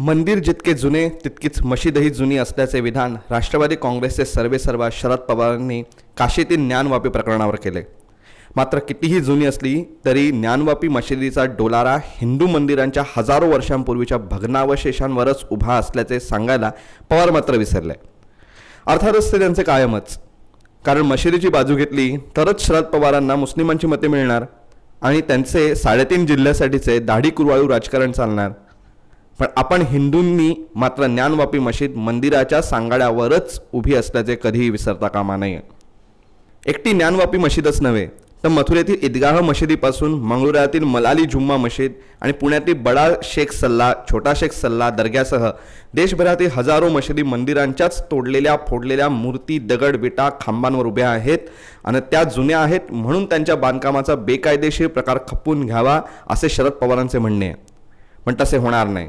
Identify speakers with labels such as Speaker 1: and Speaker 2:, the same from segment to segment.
Speaker 1: मंदिर जितके जुने तितकीच मशिदही जुनी असल्याचे विधान राष्ट्रवादी काँग्रेसचे सर्वे सर्वा शरद पवारांनी काशीतील ज्ञानवापी प्रकरणावर केले मात्र कितीही जुनी असली तरी ज्ञानवापी मशिदीचा डोलारा हिंदू मंदिरांच्या हजारो वर्षांपूर्वीच्या भग्नावशेषांवरच उभा असल्याचे सांगायला पवार मात्र विसरले अर्थातच ते त्यांचे कायमच कारण मशिदीची बाजू घेतली तरच शरद पवारांना मुस्लिमांची मते मिळणार आणि त्यांचे साडेतीन जिल्ह्यासाठीचे दाढी कुरवाळू राजकारण चालणार पण आपण हिंदूंनी मात्र ज्ञानवापी मशीद मंदिराच्या सांगाड्यावरच उभी असल्याचे कधीही विसरता कामा नये एकटी ज्ञानवापी मशीदच नव्हे तर मथुरेतील ईदगाह मशिदीपासून मंगळुरातील मलाली झुम्मा मशीद आणि पुण्यातील बडा शेख सल्ला छोटा शेख सल्ला दर्ग्यासह देशभरातील हजारो मशिदी मंदिरांच्याच तोडलेल्या फोडलेल्या मूर्ती दगड विटा खांबांवर उभ्या आहेत आणि त्या जुन्या आहेत म्हणून त्यांच्या बांधकामाचा बेकायदेशीर प्रकार खपवून घ्यावा असे शरद पवारांचे म्हणणे आहे पण तसे होणार नाही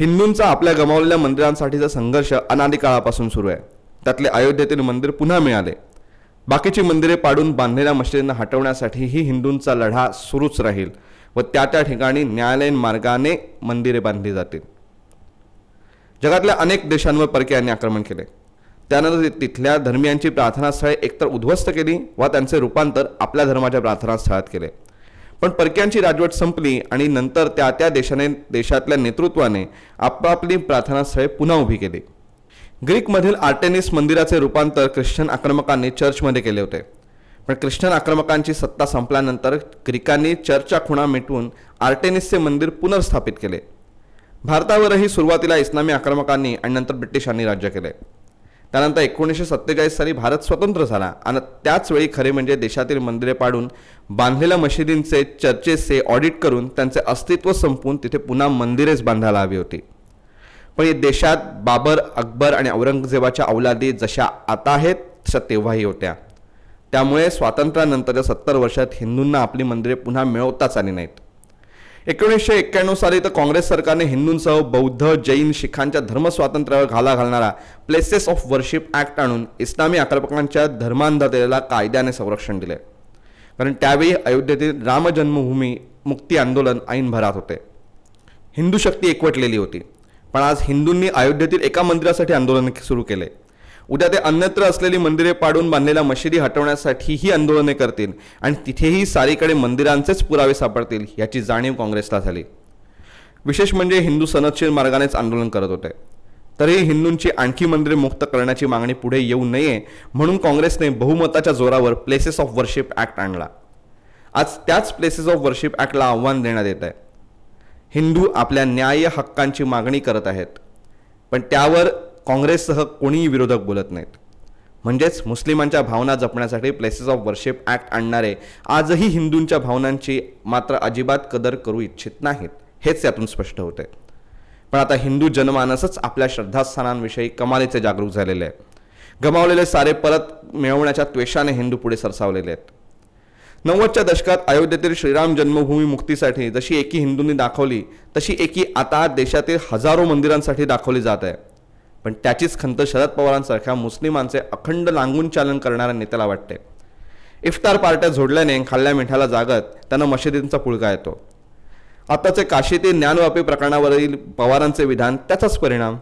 Speaker 1: हिंदूंचा आपल्या गमावलेल्या मंदिरांसाठीचा संघर्ष अनादी काळापासून सुरू आहे त्यातले अयोध्येतील मंदिर पुन्हा मिळाले बाकीची मंदिरे पाडून बांधलेल्या मशिदींना हटवण्यासाठीही हिंदूंचा लढा सुरूच राहील व त्या त्या ठिकाणी न्यायालयीन मार्गाने मंदिरे बांधली जातील जगातल्या अनेक देशांवर परकीयांनी आक्रमण केले त्यानंतर तिथल्या धर्मियांची प्रार्थनास्थळे एकतर उद्ध्वस्त केली व त्यांचे रूपांतर आपल्या धर्माच्या प्रार्थनास्थळात केले पण परक्यांची राजवट संपली आणि नंतर त्या त्या देशाने देशातल्या नेतृत्वाने आपापली प्रार्थनास्थळे पुन्हा उभी केली ग्रीकमधील आर्टेनिस मंदिराचे रूपांतर ख्रिश्चन आक्रमकांनी चर्चमध्ये केले होते पण ख्रिश्चन आक्रमकांची सत्ता संपल्यानंतर ग्रीकांनी चर्चच्या खुणा मिटवून आर्टेनिसचे मंदिर पुनर्स्थापित केले भारतावरही सुरुवातीला इस्लामी आक्रमकांनी आणि नंतर ब्रिटिशांनी राज्य केले त्यानंतर एकोणीसशे सत्तेचाळीस साली भारत स्वतंत्र झाला आणि त्याचवेळी खरे म्हणजे देशातील मंदिरे पाडून बांधलेल्या मशिदींचे चर्चेसचे ऑडिट करून त्यांचे अस्तित्व संपवून तिथे पुन्हा मंदिरेच बांधायला हवी होती पण देशात बाबर अकबर आणि औरंगजेबाच्या औलादी जशा आता आहेत तशा तेव्हाही होत्या त्यामुळे स्वातंत्र्यानंतरच्या सत्तर वर्षात हिंदूंना आपली मंदिरे पुन्हा मिळवताच आली नाहीत एकोणीसशे एक्क्याण्णव साली तर काँग्रेस सरकारने हिंदूंसह बौद्ध जैन शिखांच्या धर्मस्वातंत्र्यावर घाला घालणारा प्लेसेस ऑफ वर्शिप ॲक्ट आणून इस्लामी आक्रमकांच्या धर्मांधतेला कायद्याने संरक्षण दिले कारण त्यावेळी अयोध्येतील रामजन्मभूमी मुक्ती आंदोलन ऐन भरात होते हिंदू शक्ती एकवटलेली होती पण आज हिंदूंनी अयोध्येतील एका मंदिरासाठी आंदोलन सुरू केले उद्या ते अन्यत्र असलेली मंदिरे पाडून बांधलेल्या मशिदी हटवण्यासाठीही आंदोलने करतील आणि तिथेही सारीकडे मंदिरांचेच पुरावे सापडतील याची जाणीव काँग्रेसला झाली विशेष म्हणजे हिंदू सनदशील मार्गानेच आंदोलन करत होते तरीही हिंदूंची आणखी मंदिरे मुक्त करण्याची मागणी पुढे येऊ नये म्हणून काँग्रेसने बहुमताच्या जोरावर प्लेसेस ऑफ वर्शिप ॲक्ट आणला आज त्याच प्लेसेस ऑफ वर्शिप ॲक्टला आव्हान देण्यात येत आहे हिंदू आपल्या न्याय हक्कांची मागणी करत आहेत पण त्यावर काँग्रेससह कोणीही विरोधक बोलत नाहीत म्हणजेच मुस्लिमांच्या भावना जपण्यासाठी प्लेसेस ऑफ वर्शिप ॲक्ट आणणारे आजही हिंदूंच्या भावनांची मात्र अजिबात कदर करू इच्छित नाहीत हेच यातून स्पष्ट होते पण आता हिंदू जनमानसच आपल्या श्रद्धास्थानांविषयी कमालीचे जागरूक झालेले आहे गमावलेले सारे परत मिळवण्याच्या त्वेषाने हिंदू पुढे सरसावलेले आहेत नव्वदच्या दशकात अयोध्येतील श्रीराम जन्मभूमी मुक्तीसाठी जशी एकी हिंदूंनी दाखवली तशी एकी आता देशातील हजारो मंदिरांसाठी दाखवली जात आहे पण त्याचीच खंत शरद पवारांसारख्या मुस्लिमांचे अखंड लांगून चालन करणाऱ्या नेत्याला वाटते इफ्तार पार्ट्या झोडल्याने खाल्ल्या मिठाला जागत त्यांना मशिदींचा पुळगा येतो आताचे ते ज्ञानवापी प्रकरणावरील पवारांचे विधान त्याचाच परिणाम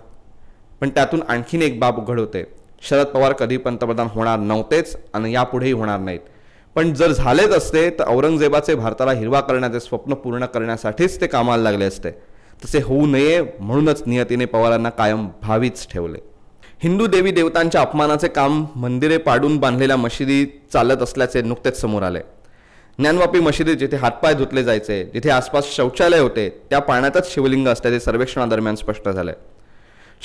Speaker 1: पण त्यातून आणखीन एक बाब उघड होते शरद पवार कधी पंतप्रधान होणार नव्हतेच आणि यापुढेही होणार नाहीत पण जर झालेच असते तर औरंगजेबाचे भारताला हिरवा करण्याचे स्वप्न पूर्ण करण्यासाठीच ते कामाला लागले असते तसे होऊ नये म्हणूनच नियतीने पवारांना कायम भावीच ठेवले हिंदू देवी देवतांच्या अपमानाचे काम मंदिरे पाडून बांधलेल्या मशिदी चालत असल्याचे नुकतेच समोर आले ज्ञानवापी मशिदीत जिथे हातपाय धुतले जायचे जिथे आसपास शौचालय होते त्या पाण्यातच शिवलिंग असल्याचे सर्वेक्षणादरम्यान स्पष्ट झाले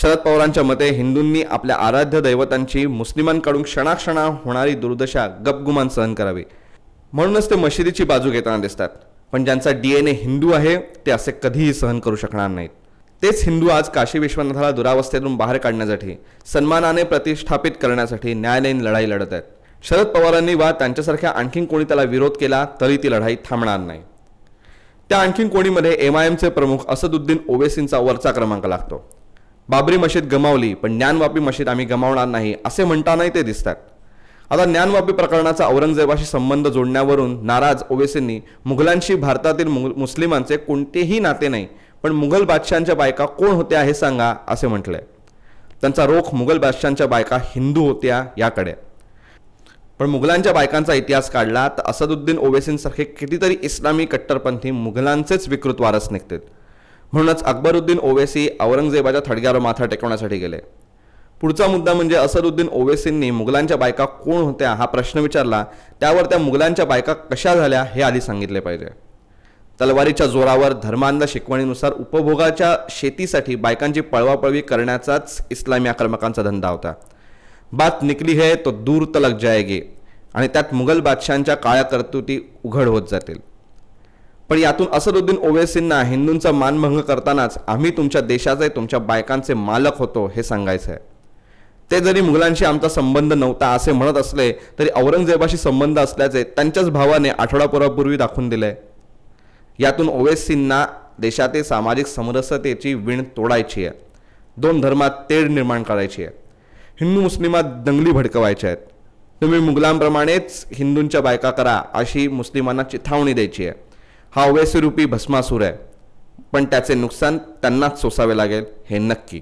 Speaker 1: शरद पवारांच्या मते हिंदूंनी आपल्या आराध्य दैवतांची मुस्लिमांकडून क्षणाक्षणा होणारी दुर्दशा गपगुमान सहन करावी म्हणूनच ते मशिदीची बाजू घेताना दिसतात पण ज्यांचा डी एन ए हिंदू आहे ते असे कधीही सहन करू शकणार नाहीत तेच हिंदू आज काशी विश्वनाथाला दुरावस्थेतून बाहेर काढण्यासाठी सन्मानाने प्रतिष्ठापित करण्यासाठी न्यायालयीन लढाई लढत आहेत शरद पवारांनी वा त्यांच्यासारख्या आणखीन कोणी त्याला विरोध केला तरी ती लढाई थांबणार नाही त्या आणखीन कोणीमध्ये एम आय एमचे प्रमुख असदुद्दीन ओवेसींचा वरचा क्रमांक लागतो बाबरी मशीद गमावली पण ज्ञानवापी मशीद आम्ही गमावणार नाही असे म्हणतानाही ते दिसतात आता ज्ञानवापी प्रकरणाचा औरंगजेबाशी संबंध जोडण्यावरून नाराज ओवेसींनी मुघलांशी भारतातील मुस्लिमांचे कोणतेही नाते नाही पण मुघल बादशांच्या बायका कोण होत्या हे सांगा असे म्हटले त्यांचा रोख मुघल बादशांच्या बायका हिंदू होत्या याकडे पण मुघलांच्या बायकांचा इतिहास काढला तर असदुद्दीन ओवेसींसारखे कितीतरी इस्लामी कट्टरपंथी मुघलांचेच विकृत वारस निघतात म्हणूनच अकबरुद्दीन ओवेसी औरंगजेबाच्या थडग्यावर माथा टेकवण्यासाठी गेले पुढचा मुद्दा म्हणजे असदुद्दीन ओवेसींनी मुघलांच्या बायका कोण होत्या हा प्रश्न विचारला त्यावर त्या मुघलांच्या बायका कशा झाल्या हे आधी सांगितले पाहिजे तलवारीच्या जोरावर धर्मांध शिकवणीनुसार उपभोगाच्या शेतीसाठी बायकांची पळवापळवी करण्याचाच इस्लामी आक्रमकांचा धंदा होता बात निकली है तो दूर तलक जाएगी आणि त्यात मुघल बादशांच्या काळ्या कर्तुती उघड होत जातील पण यातून असदुद्दीन ओवेसींना हिंदूंचा मानभंग करतानाच आम्ही तुमच्या देशाचे तुमच्या बायकांचे मालक होतो हे सांगायचं आहे ते जरी मुघलांशी आमचा संबंध नव्हता असे म्हणत असले तरी औरंगजेबाशी संबंध असल्याचे त्यांच्याच भावाने आठवडापुरापूर्वी दाखवून दिले यातून ओवेसींना देशातील सामाजिक समरसतेची विण तोडायची आहे दोन धर्मात तेढ निर्माण करायची आहे हिंदू मुस्लिमात दंगली भडकवायच्या आहेत तुम्ही मुघलांप्रमाणेच हिंदूंच्या बायका करा अशी मुस्लिमांना चिथावणी द्यायची आहे हा ओवेसी रूपी भस्मासूर आहे पण त्याचे नुकसान त्यांनाच सोसावे लागेल हे नक्की